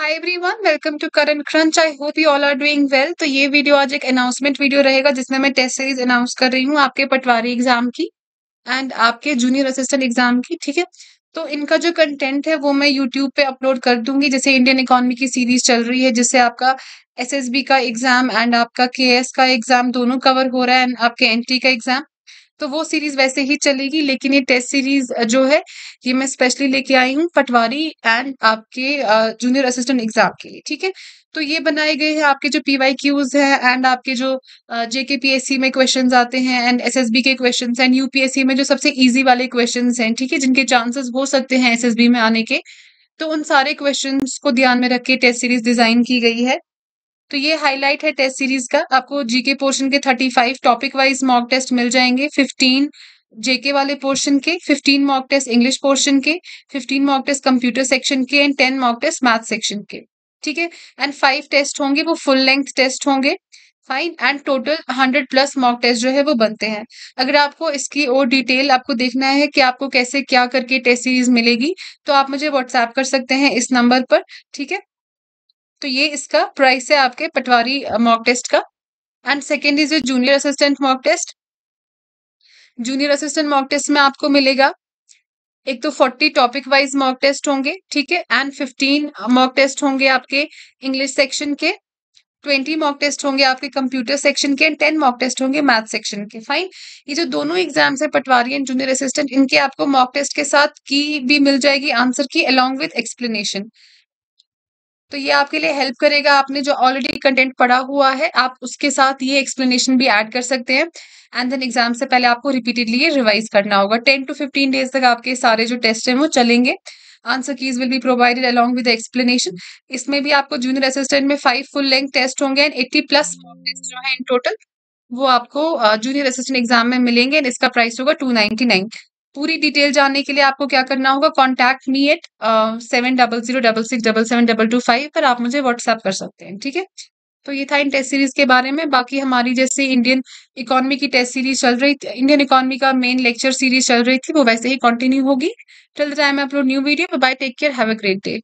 hi everyone welcome to current crunch I hope you all are doing well तो ये video आज एक announcement video रहेगा जिसमें मैं टेस्ट सीरीज अनाउंस कर रही हूँ आपके पटवारी एग्जाम की एंड आपके जूनियर असिस्टेंट एग्जाम की ठीक है तो इनका जो कंटेंट है वो मैं यूट्यूब पे अपलोड कर दूंगी जैसे इंडियन इकोनॉमी की सीरीज चल रही है जिससे आपका एस का एग्जाम एंड आपका के का एग्जाम दोनों कवर हो रहा है एंड आपके एन e का एग्जाम तो वो सीरीज वैसे ही चलेगी लेकिन ये टेस्ट सीरीज जो है ये मैं स्पेशली लेके आई हूँ पटवारी एंड आपके जूनियर असिस्टेंट एग्जाम के लिए ठीक है तो ये बनाए गए हैं आपके जो पी वाई क्यूज है एंड आपके जो जेके पी एस सी में क्वेश्चन आते हैं एंड एस एस बी के क्वेश्चन एंड यूपीएससी में जो सबसे ईजी वाले क्वेश्चन हैं ठीक है जिनके चांसेस हो सकते हैं एस एस बी में आने के तो उन सारे क्वेश्चन को ध्यान में रख के टेस्ट सीरीज डिजाइन की गई है तो ये हाईलाइट है टेस्ट सीरीज का आपको जीके पोर्शन के thirty five topic wise mock test मिल जाएंगे फिफ्टीन जेके वाले पोर्शन के fifteen mock test English portion के fifteen mock test computer section के and ten mock test math section के ठीक है एंड फाइव टेस्ट होंगे वो फुल लेंथ टेस्ट होंगे fine and total hundred plus mock test जो है वो बनते हैं अगर आपको इसकी और डिटेल आपको देखना है कि आपको कैसे क्या करके टेस्ट सीरीज मिलेगी तो आप मुझे व्हाट्सएप कर सकते हैं इस नंबर पर ठीक है तो ये इसका प्राइस है आपके पटवारी मॉक टेस्ट का and second is junior assistant mock test junior assistant mock test में आपको मिलेगा एक तो forty topic wise mock test होंगे ठीक है एंड फिफ्टीन मॉक टेस्ट होंगे आपके इंग्लिश सेक्शन के ट्वेंटी मॉक टेस्ट होंगे आपके कंप्यूटर सेक्शन के एंड टेन मॉक टेस्ट होंगे मैथ सेक्शन के फाइन ये जो दोनों एग्जाम्स है पटवारी एंड जूनियर असिस्टेंट इनके आपको मॉक टेस्ट के साथ की भी मिल जाएगी आंसर की अलॉन्ग विद एक्सप्लेनेशन तो ये आपके लिए हेल्प करेगा आपने जो ऑलरेडी कंटेंट पढ़ा हुआ है आप उसके साथ ये एक्सप्लेनेशन भी ऐड कर सकते हैं एंड देन एग्जाम से पहले आपको रिपीटेडली ये रिवाइज करना होगा टेन टू फिफ्टीन डेज तक आपके सारे जो टेस्ट हैं वो चलेंगे answer keys will be provided along with explanation इसमें भी आपको जूनियर असिस्टेंट में फाइव फुल लेंथ टेस्ट होंगे एंड एट्टी प्लस टेस्ट जो है इन टोटल वो आपको जूनियर असिस्टेंट एग्जाम में मिलेंगे एंड इसका प्राइस होगा टू नाइनटी नाइन पूरी डिटेल जानने के लिए आपको क्या करना होगा contact me at seven double zero double six double seven double two five पर आप मुझे व्हाट्सएप कर सकते हैं ठीक है तो ये था इन टेस्ट सीरीज के बारे में बाकी हमारी जैसे इंडियन इकोनॉमी की टेस्ट सीरीज चल रही थी इंडियन इकोनॉमी का मेन लेक्चर सीरीज चल रही थी वो वैसे ही कंटिन्यू होगी till the time upload new video bye take care have a great day